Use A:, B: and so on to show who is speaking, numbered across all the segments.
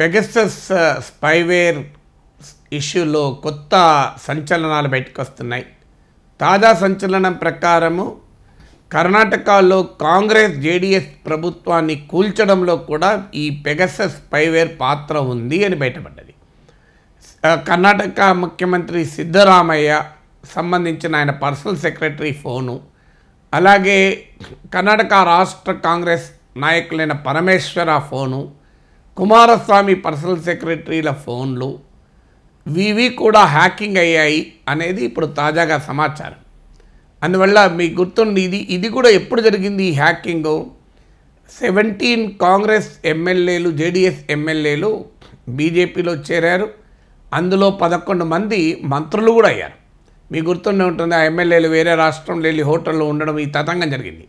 A: పెగస్టస్ spyware uh, ఇష్యూలో కొత్త సంచలనాలు బయటకొస్తున్నాయి తాజా సంచలనం ప్రకారము కర్ణాటకలో కాంగ్రెస్ జేడిఎస్ ప్రభుత్వాన్ని కూల్చడంలో కూడా ఈ పెగసస్ స్పైవేర్ పాత్ర ఉంది అని బయటపడ్డది uh, కర్ణాటక ముఖ్యమంత్రి సిద్ధరామయ్య సంబంధించిన ఆయన పర్సనల్ సెక్రటరీ ఫోను అలాగే కర్ణాటక రాష్ట్ర కాంగ్రెస్ నాయకులైన పరమేశ్వర ఫోను కుమారస్వామి పర్సనల్ సెక్రటరీల ఫోన్లు వివి కూడా హ్యాకింగ్ అయ్యాయి అనేది ఇప్పుడు తాజాగా సమాచారం అందువల్ల మీకు గుర్తుండి ఇది ఇది కూడా ఎప్పుడు జరిగింది ఈ హ్యాకింగ్ సెవెంటీన్ కాంగ్రెస్ ఎమ్మెల్యేలు జేడిఎస్ ఎమ్మెల్యేలు బీజేపీలో చేరారు అందులో పదకొండు మంది మంత్రులు కూడా అయ్యారు మీ గుర్తుండే ఉంటుంది ఆ ఎమ్మెల్యేలు వేరే రాష్ట్రంలో వెళ్ళి హోటల్లో ఉండడం ఈ తతంగం జరిగింది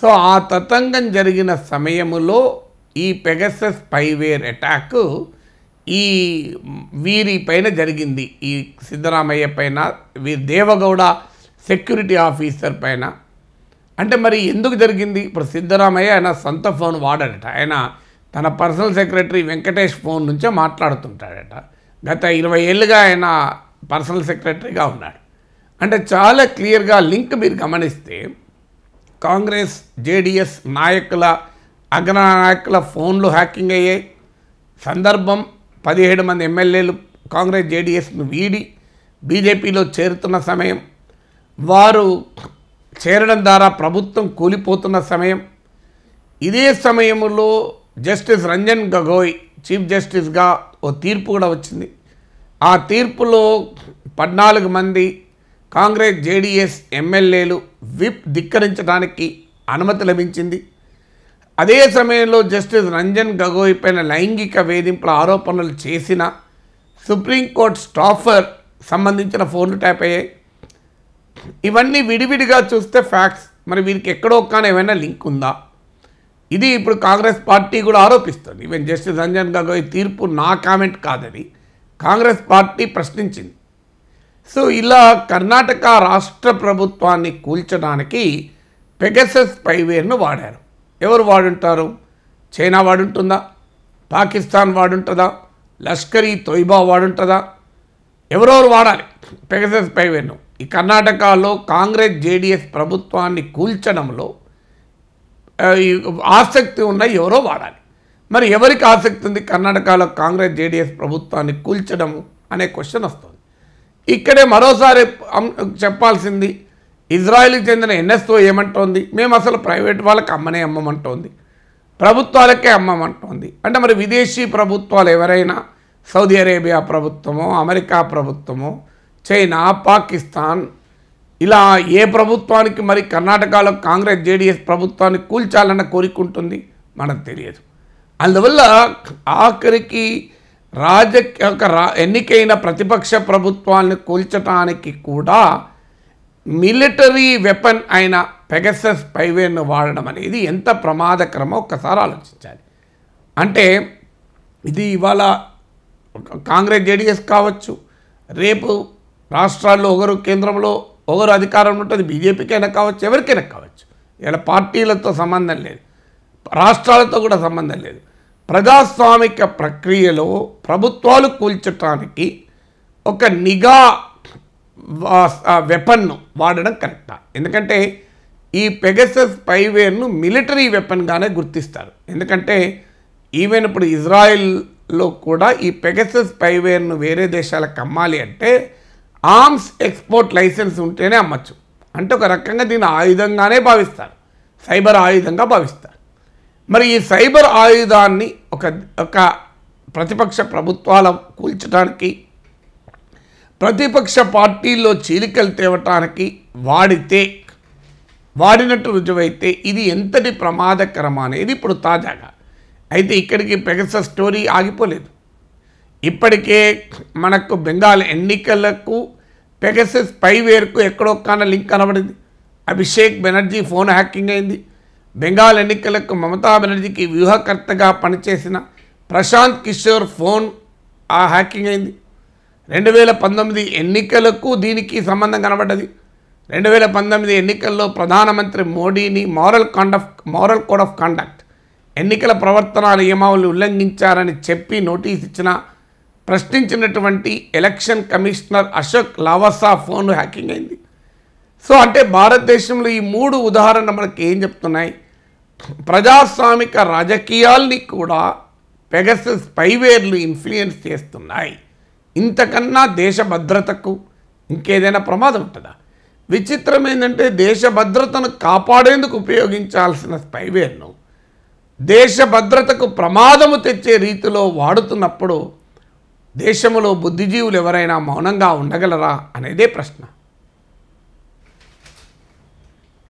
A: సో ఆ తతంగం జరిగిన సమయంలో ఈ పెగసస్ పైవేర్ అటాక్ ఈ వీరి పైన జరిగింది ఈ సిద్ధరామయ్య పైన వీరి దేవగౌడ సెక్యూరిటీ ఆఫీసర్ పైన అంటే మరి ఎందుకు జరిగింది ఇప్పుడు సిద్ధరామయ్య ఆయన సొంత ఫోన్ వాడాడట ఆయన తన పర్సనల్ సెక్రటరీ వెంకటేష్ ఫోన్ నుంచే మాట్లాడుతుంటాడట గత ఇరవై ఏళ్ళుగా ఆయన పర్సనల్ సెక్రటరీగా ఉన్నాడు అంటే చాలా క్లియర్గా లింక్ మీరు గమనిస్తే కాంగ్రెస్ జేడిఎస్ నాయకుల అగ్రనాయకుల ఫోన్లు హ్యాకింగ్ అయ్యాయి సందర్భం పదిహేడు మంది ఎమ్మెల్యేలు కాంగ్రెస్ జేడీఎస్ను వీడి బీజేపీలో చేరుతున్న సమయం వారు చేరడం ద్వారా ప్రభుత్వం కూలిపోతున్న సమయం ఇదే సమయంలో జస్టిస్ రంజన్ గగోయ్ చీఫ్ జస్టిస్గా ఓ తీర్పు కూడా వచ్చింది ఆ తీర్పులో పద్నాలుగు మంది కాంగ్రెస్ జేడీఎస్ ఎమ్మెల్యేలు విప్ ధిక్కరించడానికి అనుమతి లభించింది అదే సమయంలో జస్టిస్ రంజన్ గగోయ్ పైన లైంగిక వేధింపుల ఆరోపణలు చేసిన సుప్రీంకోర్టు స్టాఫర్ సంబంధించిన ఫోన్లు ట్యాప్ అయ్యాయి ఇవన్నీ విడివిడిగా చూస్తే ఫ్యాక్ట్స్ మరి వీరికి ఎక్కడో కానీ ఏమైనా లింక్ ఉందా ఇది ఇప్పుడు కాంగ్రెస్ పార్టీ కూడా ఆరోపిస్తుంది ఈవెన్ జస్టిస్ రంజన్ గగోయ్ తీర్పు నా కామెంట్ కాదని కాంగ్రెస్ పార్టీ ప్రశ్నించింది సో ఇలా కర్ణాటక రాష్ట్ర ప్రభుత్వాన్ని కూల్చడానికి పెగసెస్ పైవేర్ను వాడారు ఎవరు వాడుంటారు చైనా వాడుంటుందా పాకిస్తాన్ వాడుంటుందా లష్కరీ తొయిబా వాడుంటుందా ఎవరెవరు వాడాలి పెగసెస్ పై వెన్ను ఈ కర్ణాటకలో కాంగ్రెస్ జేడిఎస్ ప్రభుత్వాన్ని కూల్చడంలో ఆసక్తి ఉన్న ఎవరో వాడాలి మరి ఎవరికి ఆసక్తి ఉంది కర్ణాటకలో కాంగ్రెస్ జేడిఎస్ ప్రభుత్వాన్ని కూల్చడం అనే క్వశ్చన్ వస్తుంది ఇక్కడే మరోసారి చెప్పాల్సింది ఇజ్రాయిల్కి చెందిన ఎన్ఎస్ఓ ఏమంటోంది మేము అసలు ప్రైవేట్ వాళ్ళకి అమ్మనే అమ్మమంటోంది ప్రభుత్వాలకే అమ్మమంటోంది అంటే మరి విదేశీ ప్రభుత్వాలు ఎవరైనా సౌదీ అరేబియా ప్రభుత్వమో అమెరికా ప్రభుత్వమో చైనా పాకిస్తాన్ ఇలా ఏ ప్రభుత్వానికి మరి కర్ణాటకలో కాంగ్రెస్ జేడీఎస్ ప్రభుత్వాన్ని కూల్చాలన్న కోరికుంటుంది మనకు తెలియదు అందువల్ల ఆఖరికి రాజకీయ ఎన్నికైన ప్రతిపక్ష ప్రభుత్వాన్ని కూల్చటానికి కూడా మిలిటరీ వెపన్ అయిన పెగసస్ పైవేను వాడడం అనేది ఎంత ప్రమాదకరమో ఒక్కసారి ఆలోచించాలి అంటే ఇది ఇవాళ కాంగ్రెస్ జేడీఎస్ కావచ్చు రేపు రాష్ట్రాల్లో ఒకరు కేంద్రంలో ఒకరు అధికారంలో ఉంటుంది బీజేపీకైనా కావచ్చు ఎవరికైనా కావచ్చు ఇలా పార్టీలతో సంబంధం లేదు రాష్ట్రాలతో కూడా సంబంధం లేదు ప్రజాస్వామిక ప్రక్రియలో ప్రభుత్వాలు కూల్చటానికి ఒక నిఘా వెపన్ను వాడడం కరెక్టా ఎందుకంటే ఈ పెగసస్ పైవేర్ను మిలిటరీ వెపన్గానే గుర్తిస్తారు ఎందుకంటే ఈవెన్ ఇప్పుడు ఇజ్రాయెల్లో కూడా ఈ పెగసస్ పైవేర్ను వేరే దేశాలకు అమ్మాలి అంటే ఆర్మ్స్ ఎక్స్పోర్ట్ లైసెన్స్ ఉంటేనే అమ్మచ్చు అంటే ఒక రకంగా దీన్ని ఆయుధంగానే భావిస్తారు సైబర్ ఆయుధంగా భావిస్తారు మరి ఈ సైబర్ ఆయుధాన్ని ఒక ఒక ప్రతిపక్ష ప్రభుత్వాల కూల్చడానికి ప్రతిపక్ష పార్టీల్లో చీలికలు తేవటానికి వాడితే వాడినట్టు రుజువైతే ఇది ఎంతటి ప్రమాదకరం అనేది ఇప్పుడు తాజాగా అయితే ఇక్కడికి పెగస స్టోరీ ఆగిపోలేదు ఇప్పటికే మనకు బెంగాల్ ఎన్నికలకు పెగసెస్ వేర్కు ఎక్కడో కాన లింక్ కనబడింది అభిషేక్ బెనర్జీ ఫోన్ హ్యాకింగ్ అయింది బెంగాల్ ఎన్నికలకు మమతా బెనర్జీకి వ్యూహకర్తగా పనిచేసిన ప్రశాంత్ కిషోర్ ఫోన్ ఆ హ్యాకింగ్ అయింది రెండు వేల పంతొమ్మిది ఎన్నికలకు దీనికి సంబంధం కనబడ్డది రెండు వేల పంతొమ్మిది ఎన్నికల్లో ప్రధానమంత్రి మోడీని moral code of moral code of conduct ఎన్నికల ప్రవర్తన నియమావళి ఉల్లంఘించారని చెప్పి నోటీస్ ఇచ్చిన ప్రశ్నించినటువంటి election commissioner Ashok Lavasa phone hacking అయింది సో అంటే భారతదేశంలో ఈ మూడు ఉదాహరణ మనకి ఏం చెప్తున్నాయి ప్రజాస్వామిక రాజకీయాల్ని కూడా పెగసస్ పైవేర్లు ఇన్ఫ్లుయెన్స్ చేస్తున్నాయి ఇంతకన్నా దేశ భద్రతకు ఇంకేదైనా ప్రమాదం ఉంటుందా విచిత్రం ఏంటంటే దేశ భద్రతను కాపాడేందుకు ఉపయోగించాల్సిన స్పైవేర్ను దేశ భద్రతకు ప్రమాదము తెచ్చే రీతిలో వాడుతున్నప్పుడు దేశంలో బుద్ధిజీవులు ఎవరైనా మౌనంగా ఉండగలరా అనేదే ప్రశ్న